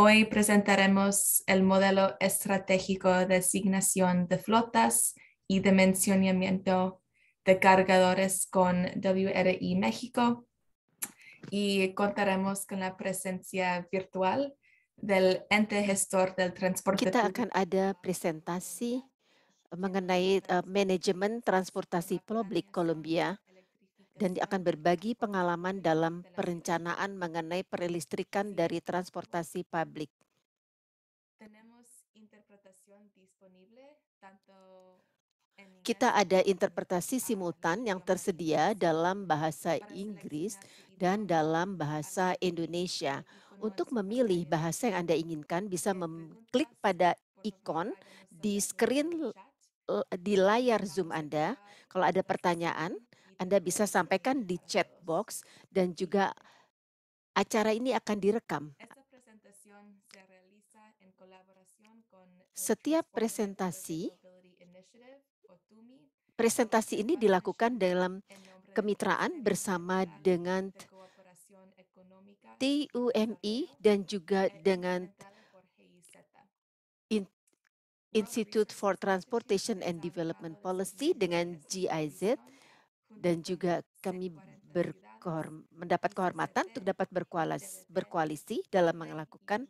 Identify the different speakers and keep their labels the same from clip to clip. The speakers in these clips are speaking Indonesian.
Speaker 1: Hoy presentaremos el modelo estratégico de asignación de flotas y dimensionamiento de cargadores con WRI México y contaremos con la presencia virtual
Speaker 2: del ente gestor del transporte. Kita ada presentasi mengenai ah, manajemen transportasi publik Colombia. dan akan berbagi pengalaman dalam perencanaan mengenai perlistrikan dari transportasi publik. Kita ada interpretasi simultan yang tersedia dalam bahasa Inggris dan dalam bahasa Indonesia. Untuk memilih bahasa yang Anda inginkan, bisa mengklik pada ikon di screen di layar Zoom Anda. Kalau ada pertanyaan, anda bisa sampaikan di chat box dan juga acara ini akan direkam. Setiap presentasi presentasi ini dilakukan dalam kemitraan bersama dengan TUMI dan juga e dengan Institute for Transportation and Development Policy dengan GIZ dan juga kami berkohorm, mendapat kehormatan untuk dapat berkoalisi, dalam melakukan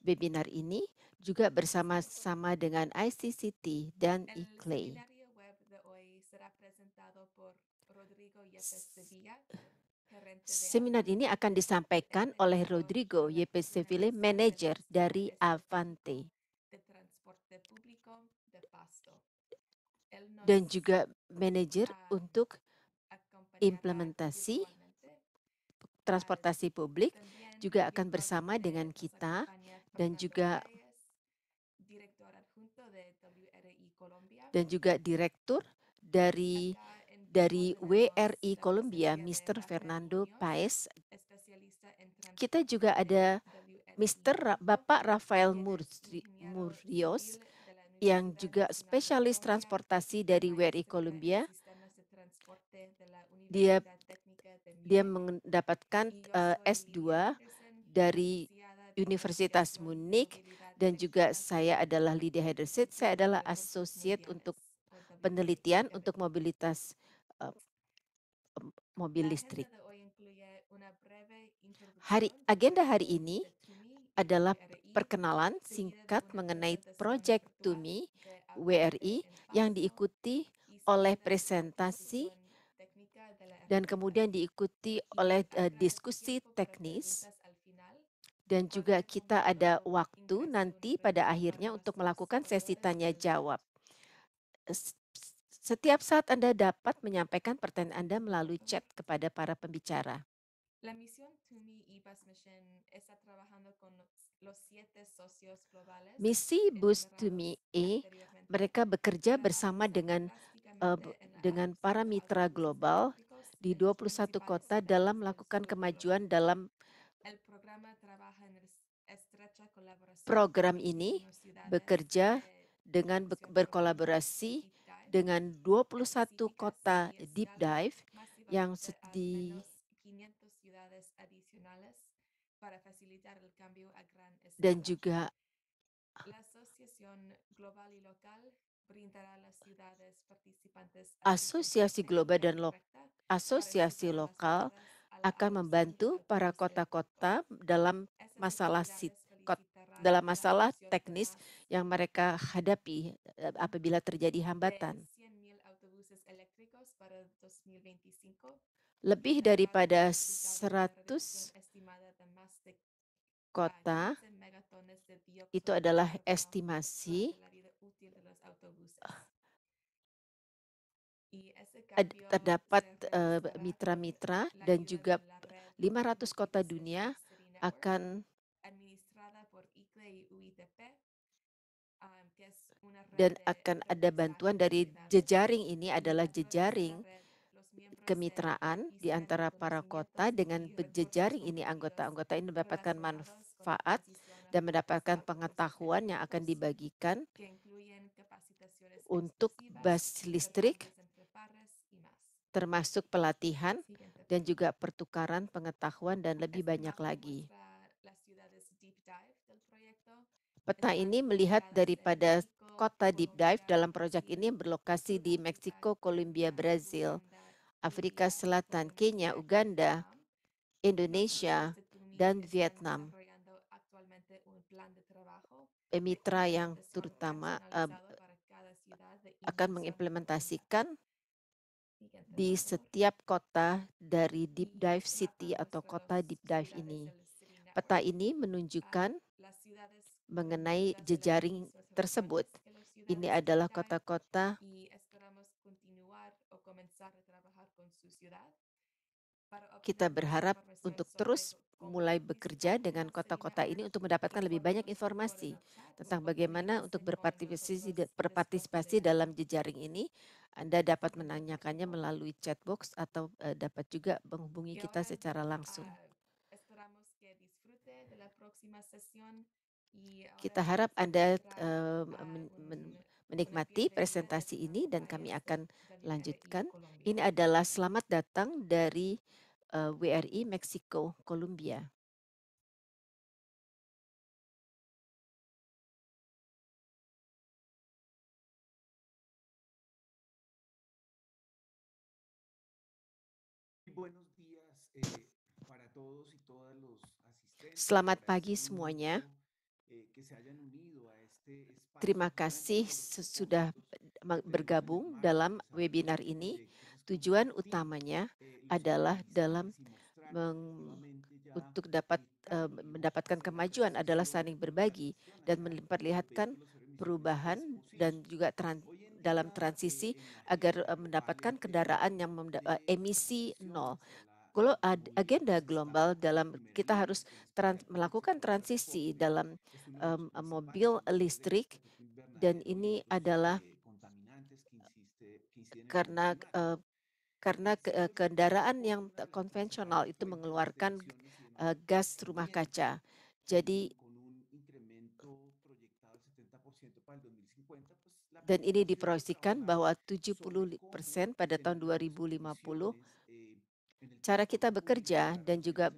Speaker 2: webinar ini juga bersama-sama dengan ICCT dan ICLEI. Seminar ini akan disampaikan oleh Rodrigo Yepes Seville, manajer dari Avante, dan juga manajer untuk implementasi transportasi publik juga akan bersama dengan kita dan juga dan juga direktur dari dari WRI Kolombia, Mr. Fernando Paez. Kita juga ada Mr. Bapak Rafael Murrios yang juga spesialis transportasi dari WRI Kolombia dia dia mendapatkan uh, eh, S2 dari Universitas Munich dan juga saya adalah Lydia Hedersit, saya adalah iya, associate untuk penelitian untuk mobilitas uh, mobil nah, listrik. Hari agenda hari ini adalah perkenalan singkat mengenai Project Tumi WRI yang diikuti oleh presentasi dan kemudian diikuti oleh uh, diskusi teknis dan juga kita ada waktu nanti pada akhirnya untuk melakukan sesi tanya jawab. Setiap saat Anda dapat menyampaikan pertanyaan Anda melalui chat kepada para pembicara. Misi Boost to Me E, mereka bekerja bersama dengan uh, dengan para mitra global di 21 kota dalam melakukan kemajuan dalam program ini bekerja dengan berkolaborasi dengan 21 kota deep dive yang di
Speaker 1: dan juga
Speaker 2: Asosiasi global dan lo asosiasi lokal akan membantu para kota-kota dalam masalah sit dalam masalah teknis yang mereka hadapi eh, eh, apabila terjadi hambatan. Lebih daripada 100 kota itu adalah estimasi kecil los autobuses. Ah.
Speaker 1: Iya, terdapat
Speaker 2: eh, mitra-mitra uh, dan juga 500 kota dunia akan
Speaker 1: ah, dan
Speaker 2: akan ada bantuan dari jejaring ini adalah jejaring kemitraan di antara para kota dengan jejaring ini anggota-anggota ini mendapatkan manfaat dan mendapatkan pengetahuan yang akan dibagikan
Speaker 1: untuk bus listrik,
Speaker 2: termasuk pelatihan dan juga pertukaran pengetahuan dan lebih banyak lagi. Peta ini melihat daripada kota deep dive dalam proyek ini yang berlokasi di Meksiko, Kolombia, Brazil, Afrika Selatan, Kenya, Uganda, Indonesia, dan Vietnam mitra yang terutama eh, akan mengimplementasikan di setiap kota dari deep dive city atau kota deep dive ini. Peta ini menunjukkan
Speaker 1: mengenai jejaring tersebut.
Speaker 2: Ini adalah kota-kota kita berharap untuk terus mulai bekerja dengan kota-kota ini untuk mendapatkan lebih banyak informasi tentang bagaimana untuk berpartisipasi, berpartisipasi dalam jejaring ini. Anda dapat menanyakannya melalui chatbox atau eh, dapat juga menghubungi kita secara langsung. Kita harap Anda eh, menikmati presentasi ini dan kami akan lanjutkan. Ini adalah selamat datang dari uh, eh, WRI Meksiko, Kolombia.
Speaker 3: Eh, Selamat pagi semuanya. Eh,
Speaker 2: Terima kasih sudah bergabung dalam webinar ini. Tujuan utamanya adalah dalam meng, untuk dapat uh, mendapatkan kemajuan adalah saling berbagi dan memperlihatkan perubahan dan juga trans, dalam transisi agar uh, mendapatkan kendaraan yang memda, uh, emisi nol. Kalau agenda global dalam kita harus trans, melakukan transisi dalam um, mobil listrik dan ini adalah karena uh, karena eh, kendaraan yang konvensional itu mengeluarkan eh, gas rumah kaca. Jadi dan ini diproyeksikan bahwa 70% pada tahun 2050 cara kita bekerja dan juga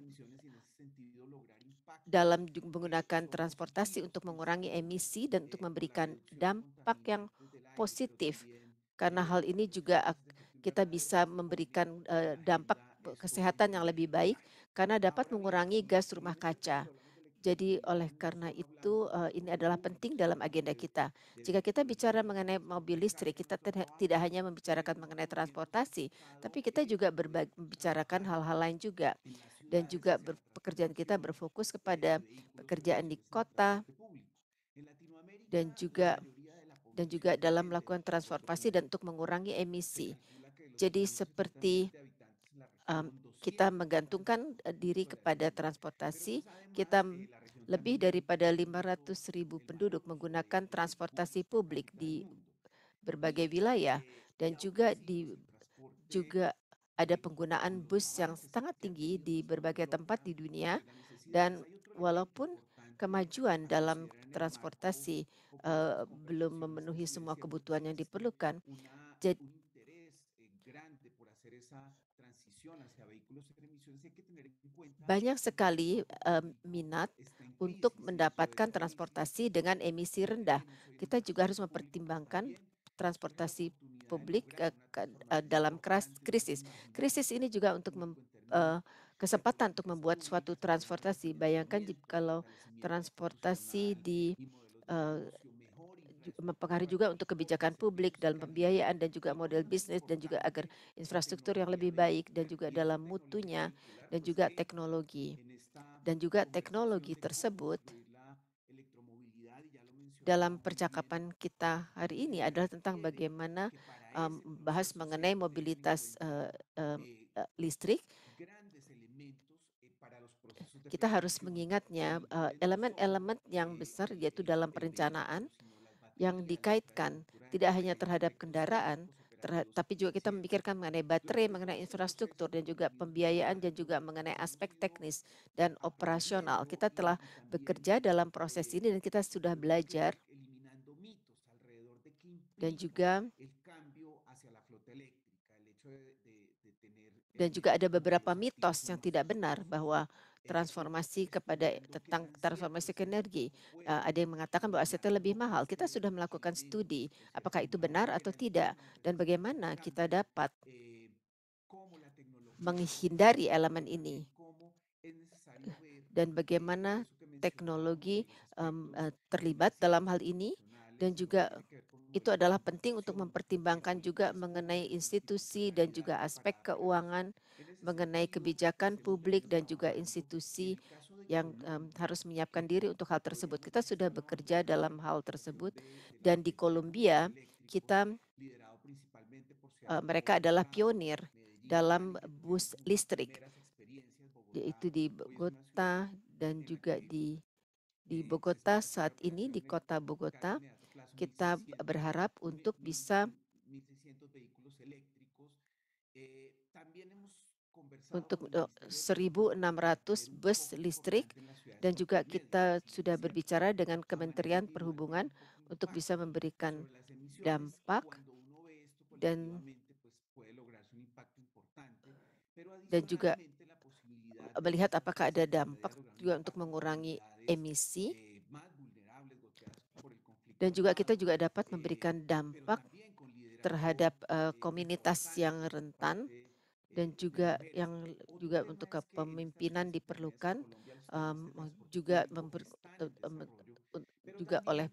Speaker 2: dalam menggunakan transportasi untuk mengurangi emisi dan untuk memberikan dampak yang positif karena hal ini juga kita bisa memberikan eh, dampak kesehatan yang lebih baik karena dapat mengurangi gas rumah kaca. Jadi oleh karena itu eh, ini adalah penting dalam agenda kita. Jika kita bicara mengenai mobil listrik, kita tidak hanya membicarakan mengenai transportasi, tapi kita juga membicarakan hal-hal lain juga. Dan juga pekerjaan kita berfokus kepada pekerjaan di kota dan juga dan juga dalam melakukan transformasi dan untuk mengurangi emisi. Jadi seperti um, kita menggantungkan diri kepada transportasi, kita lebih daripada 500 ribu penduduk menggunakan transportasi publik di berbagai wilayah dan juga di juga ada penggunaan bus yang sangat tinggi di berbagai tempat di dunia dan walaupun kemajuan dalam transportasi uh, belum memenuhi semua kebutuhan yang diperlukan. Banyak sekali um, minat untuk mendapatkan transportasi dengan emisi rendah. Kita juga harus mempertimbangkan transportasi publik uh, dalam krisis. Krisis ini juga untuk mem, uh, kesempatan untuk membuat suatu transportasi. Bayangkan kalau transportasi di mempengaruhi juga untuk kebijakan publik dalam pembiayaan dan juga model bisnis dan juga agar infrastruktur yang lebih baik dan juga dalam mutunya dan juga teknologi. Dan juga teknologi tersebut dalam percakapan kita hari ini adalah tentang bagaimana um, bahas mengenai mobilitas uh, uh, listrik. Kita harus mengingatnya eh, elemen-elemen uh, yang besar yaitu dalam perencanaan yang dikaitkan tidak hanya terhadap kendaraan, terhad tapi juga kita memikirkan mengenai baterai, mengenai infrastruktur, dan juga pembiayaan, dan juga mengenai aspek teknis dan operasional. Kita telah bekerja dalam proses ini dan kita sudah belajar dan juga dan juga ada beberapa mitos yang tidak benar bahwa Iya, iya. transformasi kepada tentang transformasi ke energi. Uh, ada yang mengatakan bahwa asetnya lebih mahal. Kita sudah melakukan studi apakah itu benar atau tidak dan bagaimana kita dapat eh, menghindari elemen ini dan bagaimana teknologi um, terlibat dalam hal ini dan juga itu adalah penting untuk mempertimbangkan juga mengenai institusi dan juga aspek keuangan mengenai kebijakan publik dan juga institusi yang um, harus menyiapkan diri untuk hal tersebut. Kita sudah bekerja dalam hal tersebut dan di Kolombia kita uh, mereka adalah pionir dalam bus listrik yaitu di Bogota dan juga di di Bogota saat ini di kota Bogota kita berharap untuk bisa untuk 1.600 eh, bus listrik dan juga kita sudah berbicara dengan Kementerian Perhubungan untuk bisa memberikan dampak dan dan juga melihat apakah ada dampak juga untuk mengurangi emisi eh, dan juga kita juga dapat eh, memberikan dampak terhadap uh, komunitas yang rentan dan juga yang juga untuk kepemimpinan diperlukan um, juga memper, um, juga oleh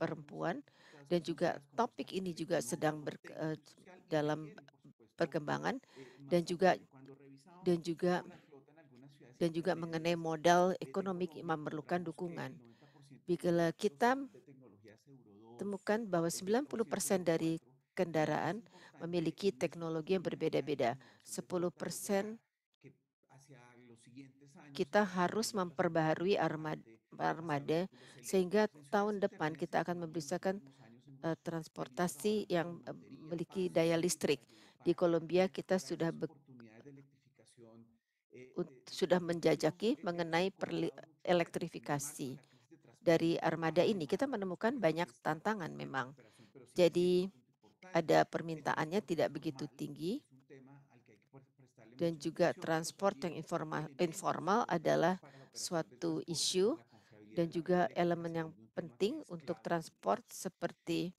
Speaker 2: perempuan dan juga topik ini juga sedang ber, uh, dalam perkembangan dan juga dan juga dan juga mengenai modal ekonomi memerlukan dukungan. Bila kita temukan bahwa 90% dari kendaraan memiliki teknologi yang berbeda-beda. 10 persen kita harus memperbaharui armada sehingga tahun depan kita akan memberisakan uh, eh, transportasi yang eh, memiliki daya listrik. Di Kolombia kita sudah sudah menjajaki mengenai elektrifikasi dari armada ini. Kita menemukan banyak tantangan memang. Jadi ada permintaannya tidak begitu tinggi dan juga transport yang informa, informal adalah suatu isu dan juga elemen yang penting untuk transport seperti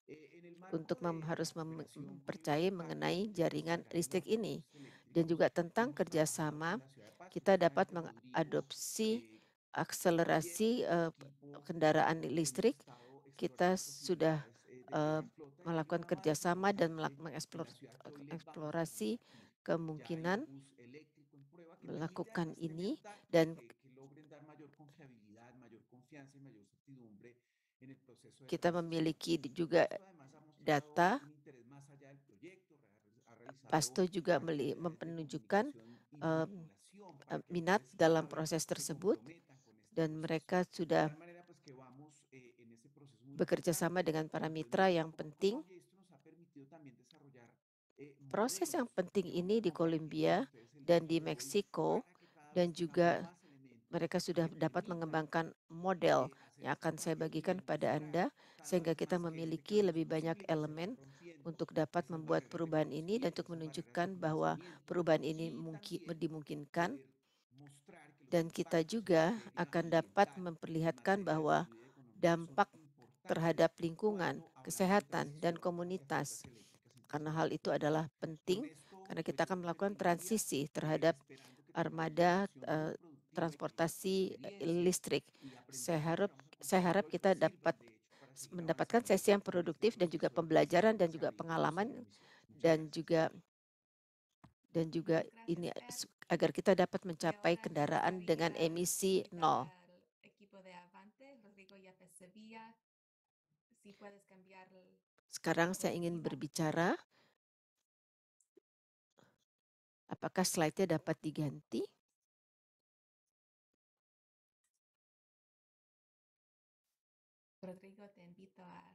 Speaker 2: untuk mem harus mempercayai mengenai jaringan listrik ini dan juga tentang kerjasama kita dapat mengadopsi akselerasi uh, kendaraan listrik kita sudah uh, melakukan kerjasama dan mengeksplorasi kemungkinan melakukan ini dan
Speaker 3: kita memiliki juga data.
Speaker 2: Pasto juga menunjukkan uh, minat dalam proses tersebut dan mereka sudah
Speaker 3: bekerja sama dengan para mitra yang penting.
Speaker 2: Proses yang penting ini di Kolombia dan di Meksiko dan juga mereka sudah dapat mengembangkan model yang akan saya bagikan kepada Anda sehingga kita memiliki lebih banyak elemen untuk dapat membuat perubahan ini dan untuk menunjukkan bahwa perubahan ini mungkin dimungkinkan dan kita juga akan dapat memperlihatkan bahwa dampak terhadap lingkungan, kesehatan, dan komunitas. Karena hal itu adalah penting, karena kita akan melakukan transisi terhadap armada uh, transportasi listrik. Saya harap, saya harap kita dapat mendapatkan sesi yang produktif dan juga pembelajaran dan juga pengalaman dan juga dan juga ini agar kita dapat mencapai kendaraan dengan emisi nol. Sekarang saya ingin berbicara. Apakah slide-nya dapat diganti?
Speaker 1: Rodrigo, te invito a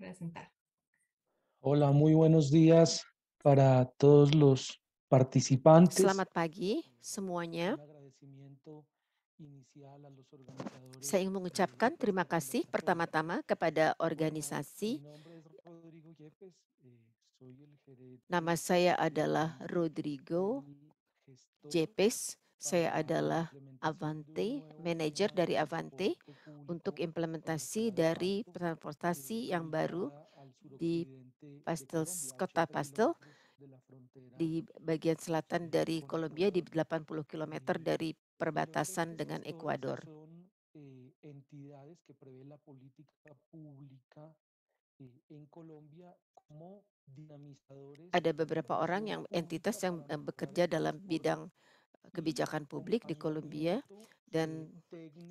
Speaker 1: presentar.
Speaker 4: Hola, muy buenos días para todos los participantes. Selamat
Speaker 2: pagi semuanya. Saya ingin mengucapkan terima kasih pertama-tama kepada organisasi.
Speaker 4: Eh, Nama
Speaker 2: saya adalah Rodrigo Jepes. Saya adalah Avante, manajer dari Avante untuk implementasi dari transportasi yang baru di Pastel, kota Pastel di bagian selatan dari Kolombia di 80 km dari perbatasan dengan Ekuador.
Speaker 4: Eh, eh,
Speaker 2: Ada beberapa orang yang entitas yang eh, bekerja dalam bidang kebijakan publik di Kolombia dan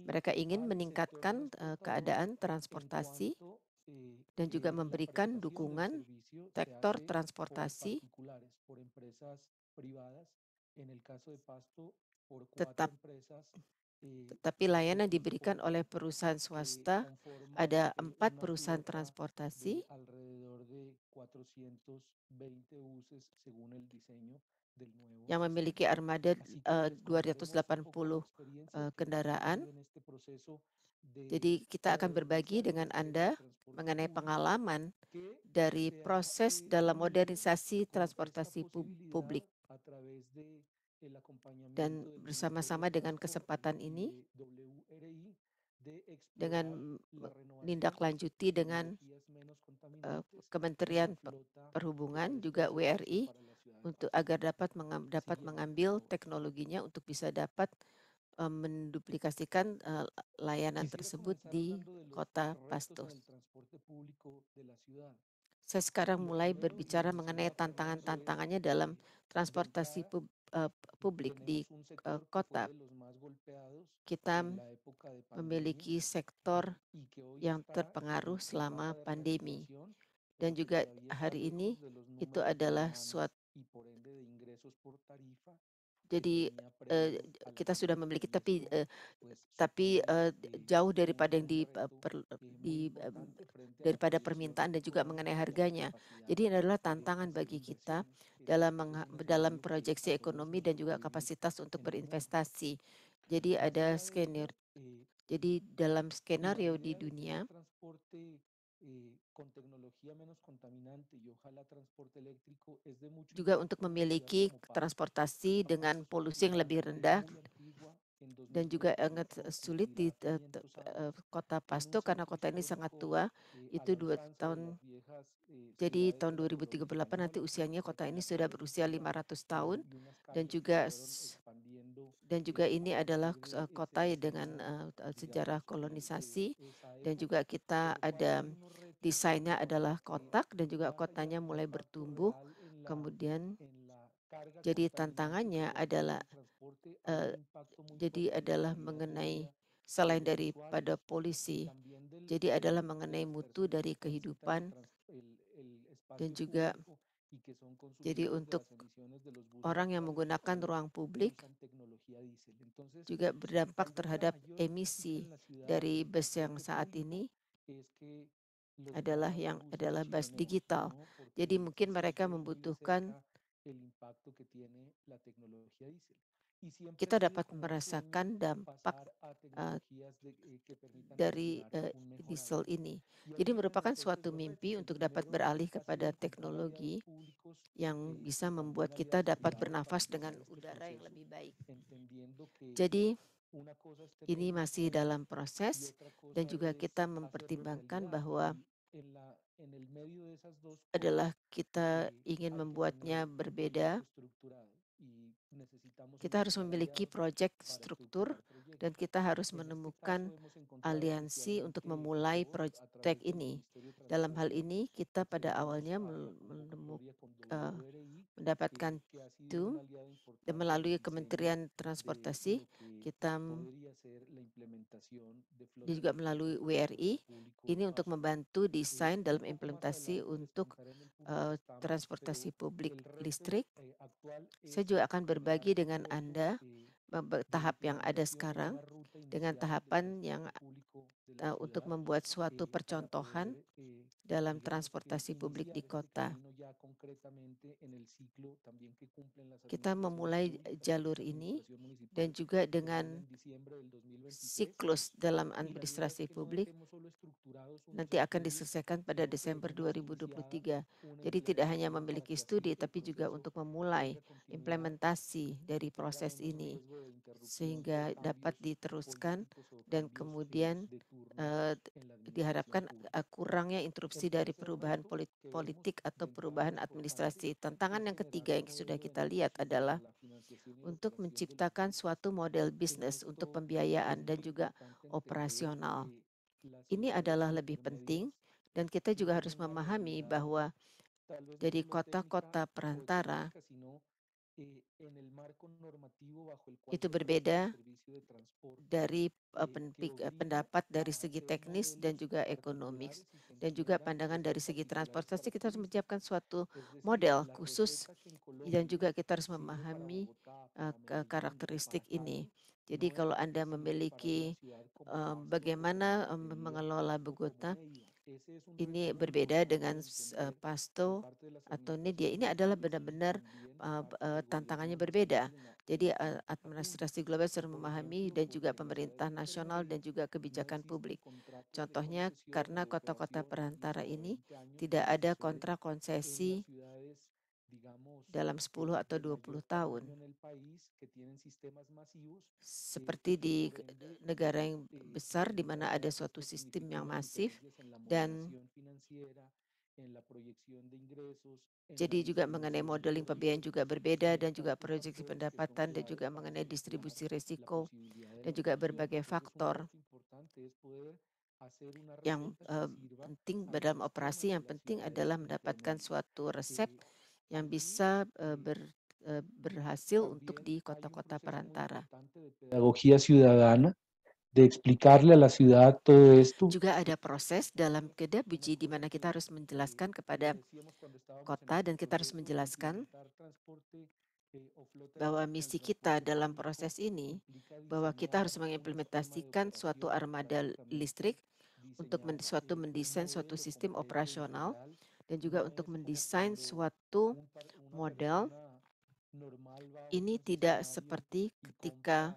Speaker 2: mereka ingin meningkatkan keadaan transportasi dan juga memberikan dukungan sektor transportasi
Speaker 4: tetap tetapi layanan diberikan
Speaker 2: oleh perusahaan swasta. Ada e empat perusahaan transportasi
Speaker 4: yang memiliki armada uh, 280 uh, kendaraan. Jadi
Speaker 2: kita akan berbagi dengan Anda mengenai pengalaman dari proses dalam modernisasi transportasi publik dan bersama-sama dengan kesempatan ini, dengan menindaklanjuti dengan
Speaker 4: eh, Kementerian Perhubungan
Speaker 2: juga WRI untuk agar dapat dapat mengambil teknologinya untuk bisa dapat eh, menduplikasikan eh, layanan tersebut di kota Pasto. Saya sekarang mulai berbicara mengenai tantangan-tantangannya dalam transportasi pub, uh, publik di uh, kota. Kita memiliki sektor yang terpengaruh selama pandemi. Dan juga hari ini itu adalah suatu jadi uh, kita sudah memiliki, tapi uh, tapi uh, jauh daripada yang di, per, di daripada permintaan dan juga mengenai harganya. Jadi ini adalah tantangan bagi kita dalam dalam proyeksi ekonomi dan juga kapasitas untuk berinvestasi. Jadi ada skenario. Jadi dalam skenario di dunia
Speaker 4: con tecnología menos contaminante y ojalá transporte eléctrico es de mucho juga untuk memiliki
Speaker 2: transportasi dengan polusi yang lebih rendah dan juga sangat sulit di uh, kota Pasto karena kota ini sangat tua eh, itu dua tahun jadi tahun 2038 nanti usianya kota ini sudah berusia 500 tahun dan juga dan juga ini adalah kota dengan uh, sejarah kolonisasi dan juga kita ada desainnya adalah kotak dan juga kotanya mulai bertumbuh. Kemudian jadi tantangannya adalah uh, jadi adalah mengenai selain daripada polisi. Jadi adalah mengenai mutu dari kehidupan
Speaker 4: dan juga jadi untuk orang yang
Speaker 2: menggunakan ruang publik juga berdampak terhadap emisi dari bus yang saat ini
Speaker 4: adalah yang adalah bas digital. Jadi mungkin mereka membutuhkan
Speaker 2: kita dapat merasakan dampak uh, dari uh, diesel ini. Jadi merupakan suatu mimpi untuk dapat beralih kepada teknologi yang bisa membuat kita dapat bernafas dengan udara yang lebih baik. Jadi ini masih dalam proses dan juga kita mempertimbangkan bahwa adalah kita ingin membuatnya berbeda kita harus memiliki proyek struktur dan kita harus menemukan aliansi untuk memulai proyek ini. Dalam hal ini, kita pada awalnya menemukan, uh, mendapatkan itu dan melalui Kementerian Transportasi, kita
Speaker 4: juga melalui
Speaker 2: WRI, ini untuk membantu desain dalam implementasi untuk uh, transportasi publik listrik. Eh, Saya juga akan ber berbagi dengan Anda tahap yang ada sekarang dengan tahapan yang uh, untuk membuat suatu percontohan dalam transportasi publik di kota. Kita memulai jalur ini dan juga dengan siklus dalam administrasi publik nanti akan diselesaikan pada Desember 2023. Jadi tidak hanya memiliki studi tapi juga untuk memulai implementasi dari proses ini sehingga dapat diteruskan dan kemudian uh, diharapkan gitu. e, kurangnya interupsi dari perubahan politik atau iya, perubahan iya, iya. administrasi. Tantangan yang ketiga yang sudah kita lihat adalah kan untuk menciptakan suatu model bisnis untuk pembiayaan dan juga operasional. Ini adalah lebih penting dan kita juga harus memahami bahwa dari kota-kota perantara
Speaker 4: Eh, itu berbeda dari
Speaker 2: eh, eh, pendapat dari segi teknis dan juga ekonomis dan juga pandangan dari segi transportasi kita harus menyiapkan suatu model khusus dan juga kita harus memahami karakteristik ini jadi kalau anda memiliki bagaimana mengelola Bogota ini berbeda dengan uh, pasto atau nidia. Ini adalah benar-benar uh, uh, tantangannya berbeda. Jadi uh, administrasi global harus memahami dan juga pemerintah nasional dan juga kebijakan publik. Contohnya karena kota-kota perantara ini tidak ada kontrak konsesi
Speaker 4: dalam 10 atau 20 tahun. Seperti di
Speaker 2: negara yang besar di mana ada suatu sistem yang masif dan jadi juga mengenai modeling pembiayaan juga berbeda dan juga proyeksi pendapatan dan juga mengenai distribusi risiko dan juga berbagai faktor yang uh, penting dalam operasi yang penting adalah mendapatkan suatu resep yang hmm. bisa uh, ber, uh, berhasil untuk di kota-kota perantara. de
Speaker 4: a la todo esto.
Speaker 2: Juga ada proses dalam kedabuji di mana kita harus menjelaskan kepada kota dan kita harus menjelaskan bahwa misi kita dalam proses ini bahwa kita harus mengimplementasikan suatu armada listrik untuk suatu mendesain suatu sistem operasional dan juga untuk mendesain suatu model ini tidak seperti ketika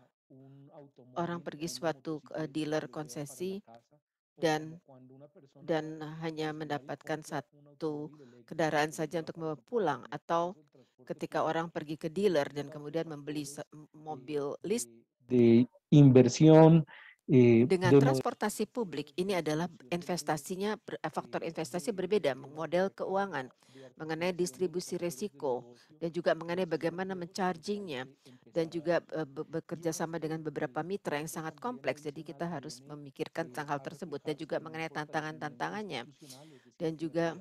Speaker 2: orang pergi suatu eh, dealer konsesi dan dan hanya mendapatkan satu kendaraan saja untuk membawa pulang atau ketika orang pergi ke dealer dan kemudian membeli mobil list
Speaker 4: de inversión dengan transportasi
Speaker 2: publik, ini adalah investasinya, eh, faktor investasi berbeda, model keuangan, mengenai distribusi resiko, dan juga mengenai bagaimana menchargingnya, dan juga eh, bekerja sama dengan beberapa mitra yang sangat kompleks. Jadi kita harus memikirkan tentang hal tersebut, dan juga mengenai tantangan-tantangannya, dan juga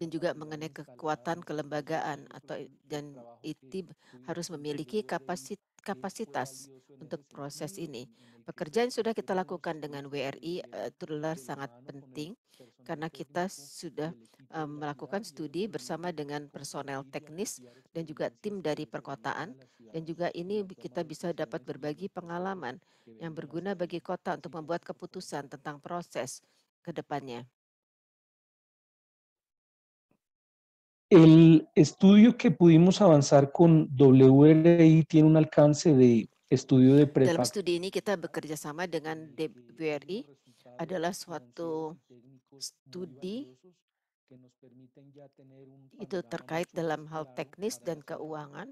Speaker 2: dan juga mengenai kekuatan kelembagaan atau dan ITIB harus memiliki kapasitas kapasitas untuk proses ini. Pekerjaan sudah kita lakukan dengan WRI adalah eh, sangat penting karena kita sudah eh, melakukan studi bersama dengan personel teknis dan juga tim dari perkotaan dan juga ini kita bisa dapat berbagi pengalaman yang berguna bagi kota untuk membuat keputusan tentang proses ke depannya.
Speaker 4: El estudio que pudimos avanzar con WRI tiene un alcance de estudio de prepa. Dalam
Speaker 2: studi ini kita bekerja sama dengan WRI adalah suatu studi itu terkait dalam hal teknis dan keuangan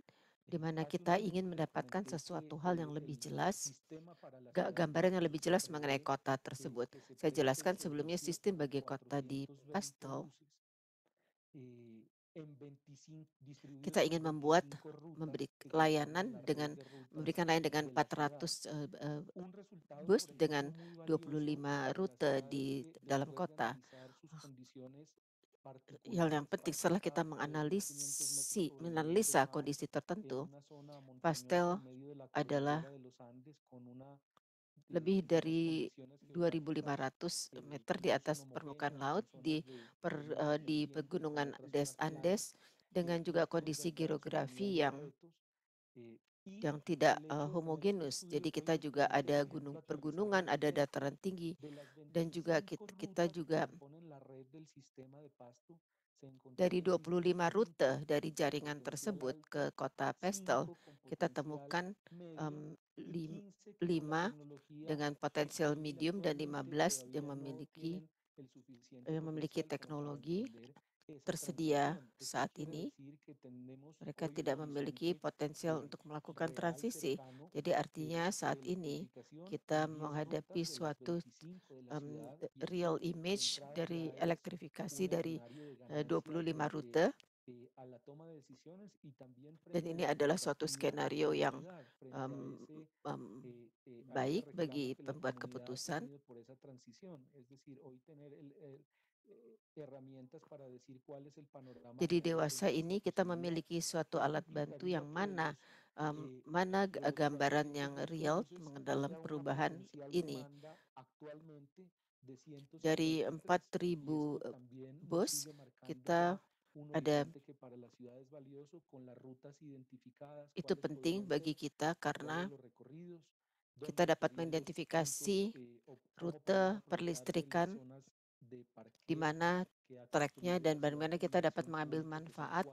Speaker 2: di mana kita ingin mendapatkan sesuatu hal yang lebih jelas, gambaran yang lebih jelas mengenai kota tersebut. Saya jelaskan sebelumnya sistem bagi kota di Pasto
Speaker 4: kita ingin membuat memberi layanan
Speaker 2: dengan memberikan layanan dengan 400 eh, eh, uh, bus dengan 25 rute di dalam kota. Hal yang penting setelah kita menganalisi, menganalisa kondisi tertentu, pastel adalah lebih dari 2.500 meter di atas permukaan laut di per, uh, di pegunungan Des Andes dengan juga kondisi geografi yang eh, yang tidak uh, eh, homogenus. Jadi kita juga ada gunung pergunungan, ada dataran tinggi
Speaker 4: dan juga kita, kita juga dari
Speaker 2: 25 rute dari jaringan tersebut ke kota Pestel, kita temukan um, mmm, 5 dengan potensial medium dan 15 yang memiliki
Speaker 4: yang eh, memiliki teknologi tersedia
Speaker 2: saat ini, mereka tidak memiliki potensial untuk melakukan transisi. Jadi artinya saat ini kita menghadapi suatu um, real image dari elektrifikasi dari e, uh, 25 rute dan ini adalah suatu skenario yang um, um, baik bagi pembuat keputusan. Eh, Jadi dewasa ini kita memiliki suatu alat bantu yang mana um, mana gambaran yang real dalam perubahan ini.
Speaker 4: Dari 4.000
Speaker 2: eh, bus kita ada
Speaker 4: itu penting bagi kita karena
Speaker 2: kita dapat mengidentifikasi rute perlistrikan
Speaker 4: di mana tracknya dan bagaimana kita dapat mengambil manfaat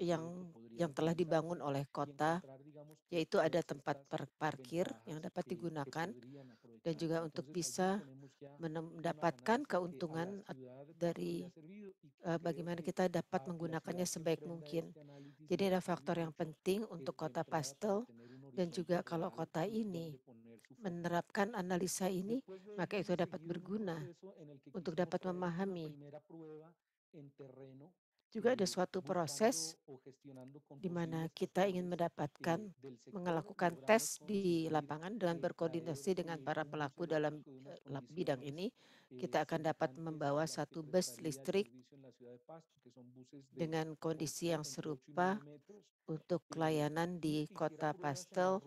Speaker 4: yang yang telah dibangun oleh kota,
Speaker 2: yaitu ada tempat parkir yang dapat digunakan dan juga untuk bisa ya mendapatkan keuntungan dari eh, bagaimana kita dapat menggunakannya sebaik mungkin. Jadi ada faktor yang penting untuk kota Pastel dan juga kalau kota ini menerapkan analisa ini, maka itu dapat berguna untuk dapat memahami.
Speaker 4: Juga ada suatu proses di mana
Speaker 2: kita ingin eh, mendapatkan, melakukan tes di lapangan dengan berkoordinasi dengan eh, para pelaku dalam eh, bidang ini kita akan dapat membawa satu bus listrik
Speaker 4: dengan kondisi yang serupa
Speaker 2: untuk layanan di kota Pastel,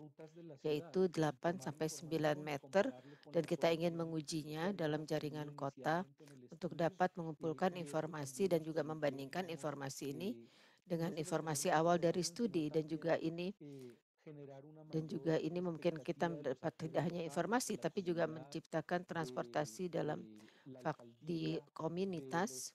Speaker 2: yaitu 8 sampai 9 meter, dan kita ingin mengujinya dalam jaringan kota untuk dapat mengumpulkan informasi dan juga membandingkan informasi ini dengan informasi awal dari studi dan juga ini dan juga ini mungkin kita mendapat tidak hanya informasi, tapi juga menciptakan transportasi dalam di komunitas.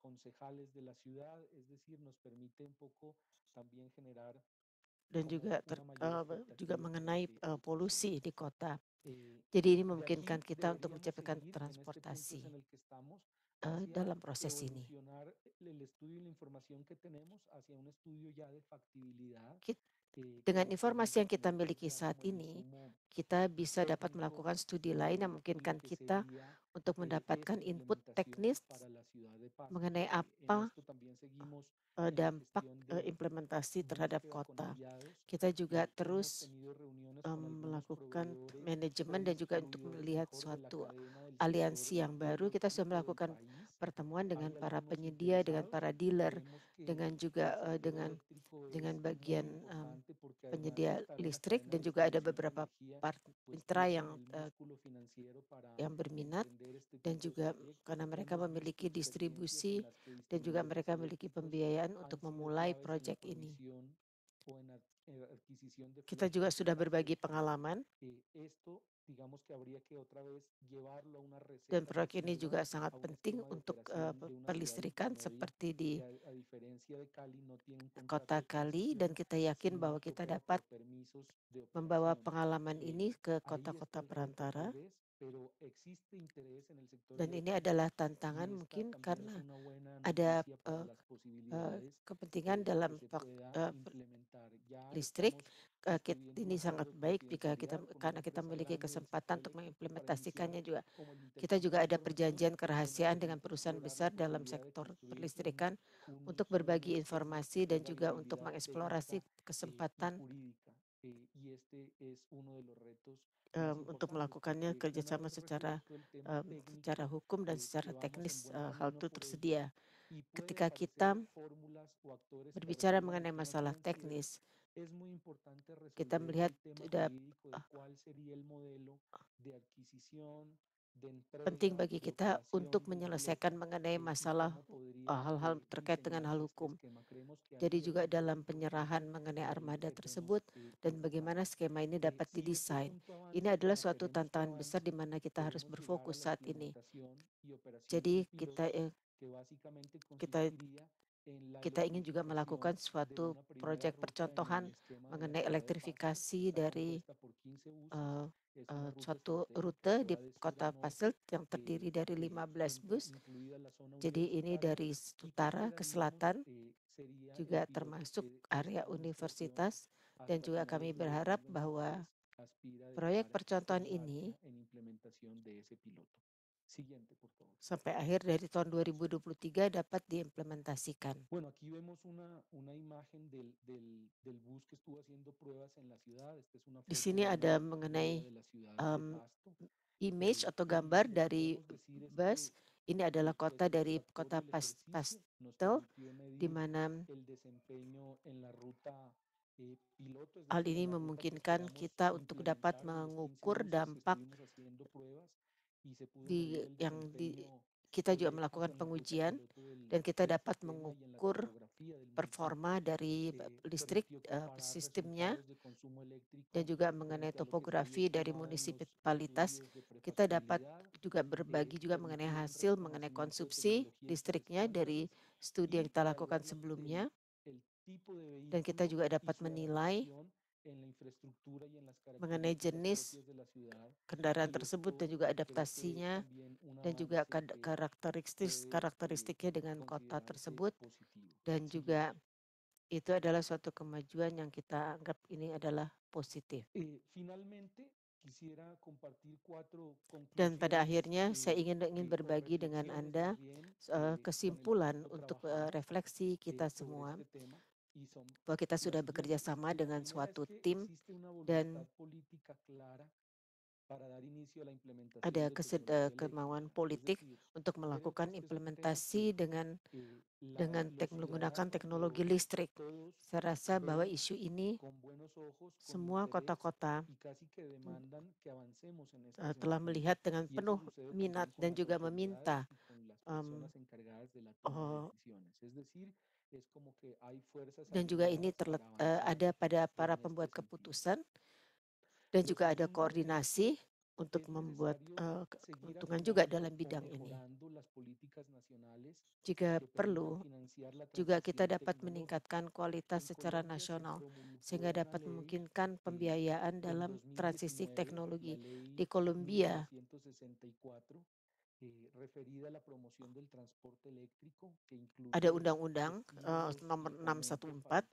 Speaker 2: Dan juga ter, uh, juga mengenai uh, polusi di kota. Eh, Jadi ini memungkinkan kita untuk menciptakan transportasi uh, dalam proses ini.
Speaker 4: Ya kita
Speaker 2: dengan informasi yang kita miliki saat ini, kita bisa dapat melakukan studi lain yang memungkinkan kita untuk mendapatkan input teknis mengenai apa eh, dampak eh, implementasi terhadap kota. Kita juga terus eh, melakukan manajemen dan juga untuk melihat suatu aliansi yang baru. Kita sudah melakukan pertemuan dengan para penyedia, dengan para dealer, dengan juga uh, dengan dengan bagian um, penyedia listrik dan juga ada beberapa mitra yang uh, yang berminat dan juga karena mereka memiliki distribusi dan juga mereka memiliki pembiayaan untuk memulai proyek ini.
Speaker 4: Kita juga sudah berbagi pengalaman dan proyek ini juga sangat penting untuk perlistrikan seperti di kota
Speaker 2: Kali dan kita yakin bahwa kita dapat membawa pengalaman ini ke kota-kota perantara
Speaker 4: dan ini adalah tantangan mungkin
Speaker 2: karena ada uh, uh, kepentingan dalam uh, listrik. Uh, ini sangat baik jika kita karena kita memiliki kesempatan untuk mengimplementasikannya juga. Kita juga ada perjanjian kerahasiaan dengan perusahaan besar dalam sektor perlistrikan untuk berbagi informasi dan juga untuk mengeksplorasi kesempatan
Speaker 4: um,
Speaker 2: untuk melakukannya kerjasama secara um, secara hukum dan secara ah, teknis uh, hal itu tersedia. Ketika kita berbicara mengenai masalah teknis, kita melihat ada
Speaker 4: penting bagi kita untuk
Speaker 2: menyelesaikan mengenai masalah hal-hal terkait dengan hal hukum. Jadi juga dalam penyerahan mengenai armada tersebut dan bagaimana skema ini dapat didesain. Ini adalah suatu tantangan besar di mana kita harus berfokus saat ini.
Speaker 4: Jadi kita kita
Speaker 2: kita ingin juga melakukan suatu proyek percontohan mengenai elektrifikasi dari uh, uh, suatu rute di kota Basel yang terdiri dari 15 bus. Jadi ini dari utara ke selatan eh, juga termasuk area universitas dan juga kami berharap bahwa proyek percontohan ini
Speaker 4: Sampai akhir dari
Speaker 2: tahun 2023 dapat diimplementasikan.
Speaker 4: Di sini ada mengenai
Speaker 2: um, image atau gambar dari bus. Ini adalah kota dari kota Pastel, di mana eh, Hal ini memungkinkan kita untuk dapat mengukur dampak
Speaker 4: di yang di
Speaker 2: kita juga melakukan pengujian dan kita dapat mengukur performa dari listrik eh, sistemnya dan juga mengenai topografi dari munisipalitas kita dapat juga berbagi juga mengenai hasil mengenai konsumsi listriknya dari studi yang kita lakukan sebelumnya dan kita juga dapat menilai
Speaker 4: mengenai jenis kendaraan tersebut dan juga
Speaker 2: adaptasinya dan juga karakteristik karakteristiknya dengan kota tersebut dan juga itu adalah suatu kemajuan yang kita anggap ini adalah positif. Eh, dan pada akhirnya saya ingin ingin berbagi dengan Anda eh, eh, kesimpulan untuk refleksi kita semua bahwa kita sudah nah, bekerja nah, sama dengan suatu tim dan
Speaker 4: ada eh,
Speaker 2: kemauan politik untuk melakukan implementasi dengan dengan tek menggunakan teknologi listrik. Saya rasa bahwa isu ini semua kota-kota
Speaker 4: eh, telah melihat dengan penuh minat dan juga meminta um, dan juga ini terlet, uh,
Speaker 2: ada pada para pembuat keputusan dan juga ada koordinasi untuk membuat uh, keuntungan juga dalam bidang ini.
Speaker 4: Jika perlu,
Speaker 2: juga kita dapat meningkatkan kualitas secara nasional sehingga dapat memungkinkan pembiayaan dalam transisi teknologi. Di Kolombia, Eh, Ada undang-undang uh, nomor 614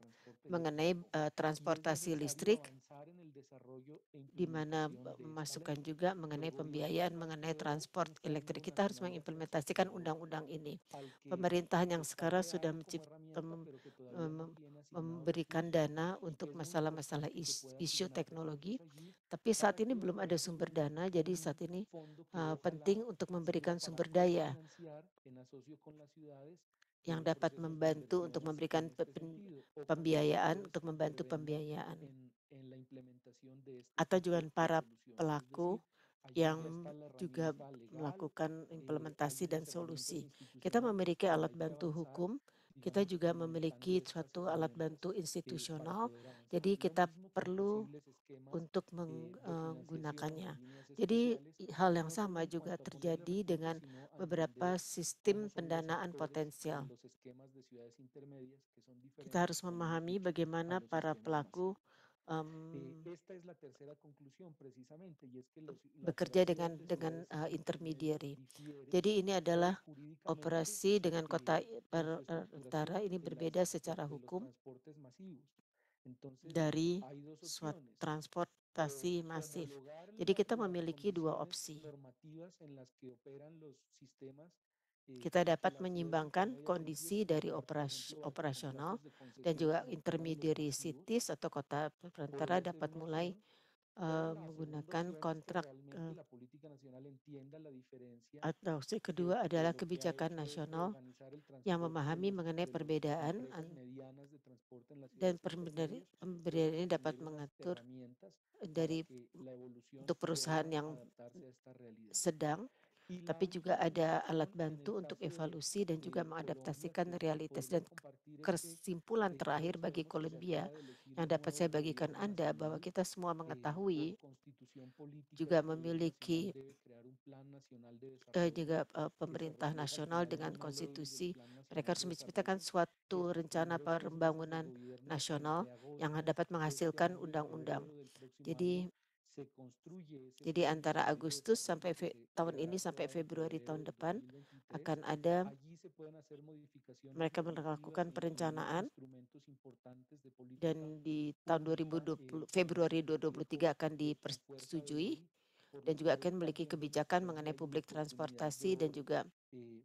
Speaker 2: mengenai uh, transportasi listrik,
Speaker 4: e di mana
Speaker 2: memasukkan juga mengenai pembiayaan mengenai transport elektrik. Kita harus mengimplementasikan undang-undang ini. Pemerintahan yang sekarang sudah mencipta, memberikan dana untuk masalah-masalah isu teknologi, tapi saat ini belum ada sumber dana, jadi saat ini uh, penting untuk memberikan sumber daya yang dapat membantu untuk memberikan pembiayaan, untuk membantu pembiayaan. Atau juga para pelaku yang juga melakukan implementasi dan solusi. Kita memiliki alat bantu hukum kita iya. juga memiliki suatu alat bantu institusional, jadi kita perlu untuk menggunakannya. Eh, jadi hal yang sama juga terjadi dengan beberapa sistem pendanaan potensial.
Speaker 4: Kita harus memahami bagaimana para pelaku bekerja dengan dengan uh,
Speaker 2: intermediary. Jadi ini adalah operasi dengan kota perantara ini berbeda secara hukum dari transportasi eh, masif. Jadi kita memiliki dua opsi
Speaker 4: kita dapat menyimbangkan
Speaker 2: kondisi dari operasional dan juga intermediary cities atau kota perantara dapat mulai uh, menggunakan kontrak uh,
Speaker 4: atau kedua adalah kebijakan nasional yang memahami mengenai perbedaan dan perbedaan ini dapat mengatur
Speaker 2: dari untuk perusahaan yang sedang tapi juga ada alat bantu untuk evaluasi dan juga mengadaptasikan realitas. Dan kesimpulan terakhir bagi Kolombia yang dapat saya bagikan Anda bahwa kita semua mengetahui
Speaker 4: juga memiliki
Speaker 2: eh, juga eh, pemerintah nasional dengan konstitusi. Mereka harus menciptakan suatu rencana pembangunan nasional yang dapat menghasilkan undang-undang. Jadi jadi antara Agustus sampai Fe tahun ini sampai Februari tahun depan akan ada
Speaker 4: mereka melakukan perencanaan dan
Speaker 2: di tahun 2020 Februari 2023 akan dipersetujui dan juga akan memiliki kebijakan mengenai publik transportasi dan juga eh,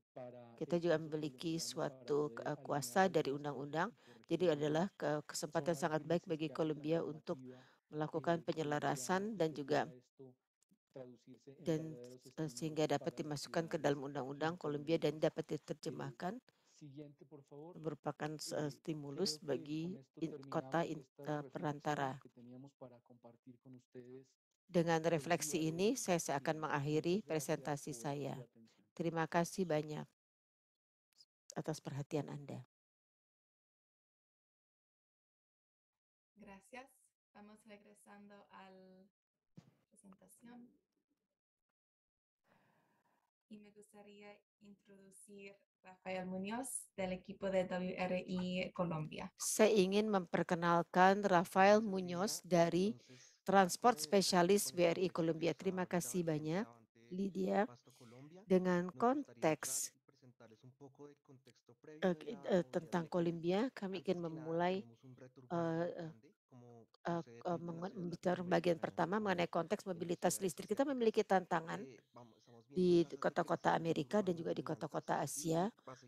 Speaker 2: kita juga memiliki suatu kuasa dari undang-undang. Jadi adalah kesempatan sangat baik bagi Kolombia untuk melakukan iya, penyelarasan dan juga
Speaker 4: eh, dan eh, eh, sehingga dapat dimasukkan ke
Speaker 2: dalam undang-undang Kolombia dan dapat diterjemahkan merupakan stimulus bagi kota perantara.
Speaker 4: Dengan refleksi
Speaker 2: ini, saya akan mengakhiri presentasi saya. Terima kasih banyak atas perhatian Anda.
Speaker 1: Estamos regresando al presentación. Y me gustaría introducir Rafael Muñoz del equipo de WRI Colombia.
Speaker 2: Se ingin memperkenalkan Rafael Muñoz dari Transport Specialist WRI Colombia. Terima kasih banyak, Lydia. Dengan konteks
Speaker 5: eh, eh, tentang Kolombia,
Speaker 2: kami ingin memulai uh, uh, uh, bicara bagian pertama mengenai konteks mobilitas listrik. Kita memiliki tantangan di kota-kota Amerika dan juga di kota-kota Asia